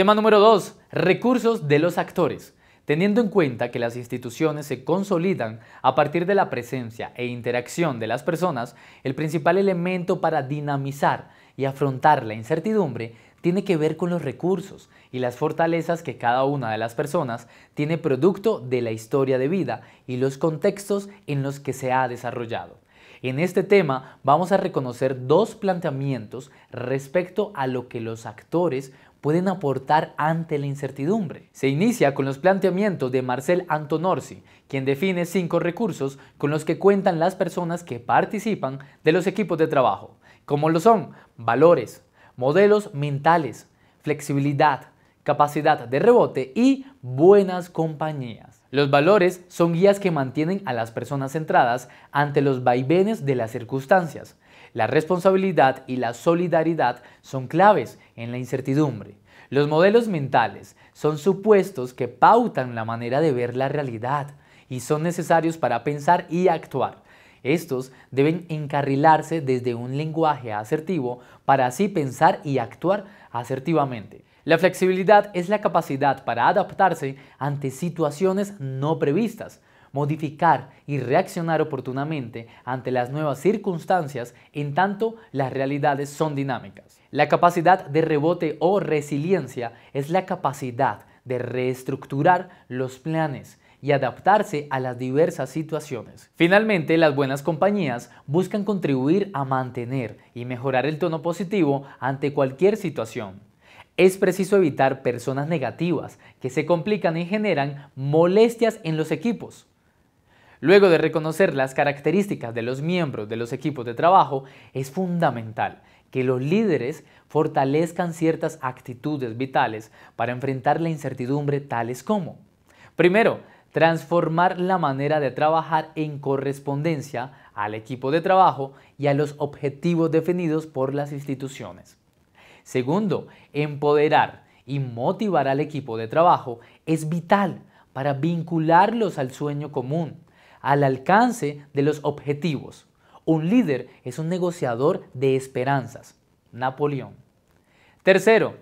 Tema número 2. Recursos de los actores. Teniendo en cuenta que las instituciones se consolidan a partir de la presencia e interacción de las personas, el principal elemento para dinamizar y afrontar la incertidumbre tiene que ver con los recursos y las fortalezas que cada una de las personas tiene producto de la historia de vida y los contextos en los que se ha desarrollado. En este tema vamos a reconocer dos planteamientos respecto a lo que los actores pueden aportar ante la incertidumbre. Se inicia con los planteamientos de Marcel Antonorsi, quien define cinco recursos con los que cuentan las personas que participan de los equipos de trabajo, como lo son valores, modelos mentales, flexibilidad, capacidad de rebote y buenas compañías. Los valores son guías que mantienen a las personas centradas ante los vaivenes de las circunstancias. La responsabilidad y la solidaridad son claves en la incertidumbre. Los modelos mentales son supuestos que pautan la manera de ver la realidad y son necesarios para pensar y actuar. Estos deben encarrilarse desde un lenguaje asertivo para así pensar y actuar asertivamente. La flexibilidad es la capacidad para adaptarse ante situaciones no previstas, modificar y reaccionar oportunamente ante las nuevas circunstancias en tanto las realidades son dinámicas. La capacidad de rebote o resiliencia es la capacidad de reestructurar los planes, y adaptarse a las diversas situaciones. Finalmente, las buenas compañías buscan contribuir a mantener y mejorar el tono positivo ante cualquier situación. Es preciso evitar personas negativas que se complican y generan molestias en los equipos. Luego de reconocer las características de los miembros de los equipos de trabajo, es fundamental que los líderes fortalezcan ciertas actitudes vitales para enfrentar la incertidumbre tales como, primero, transformar la manera de trabajar en correspondencia al equipo de trabajo y a los objetivos definidos por las instituciones. Segundo, empoderar y motivar al equipo de trabajo es vital para vincularlos al sueño común, al alcance de los objetivos. Un líder es un negociador de esperanzas. Napoleón. Tercero,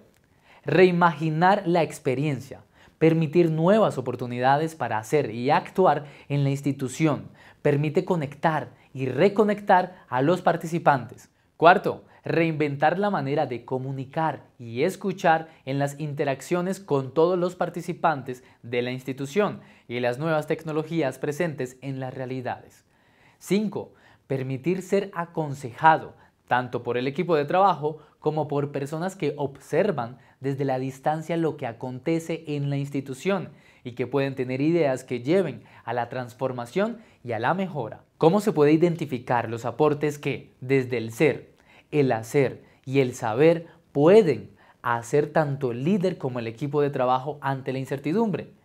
reimaginar la experiencia permitir nuevas oportunidades para hacer y actuar en la institución. Permite conectar y reconectar a los participantes. Cuarto, reinventar la manera de comunicar y escuchar en las interacciones con todos los participantes de la institución y las nuevas tecnologías presentes en las realidades. 5. Permitir ser aconsejado, tanto por el equipo de trabajo como por personas que observan desde la distancia lo que acontece en la institución y que pueden tener ideas que lleven a la transformación y a la mejora. ¿Cómo se puede identificar los aportes que desde el ser, el hacer y el saber pueden hacer tanto el líder como el equipo de trabajo ante la incertidumbre?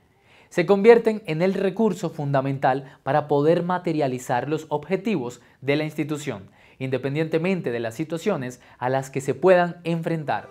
se convierten en el recurso fundamental para poder materializar los objetivos de la institución independientemente de las situaciones a las que se puedan enfrentar.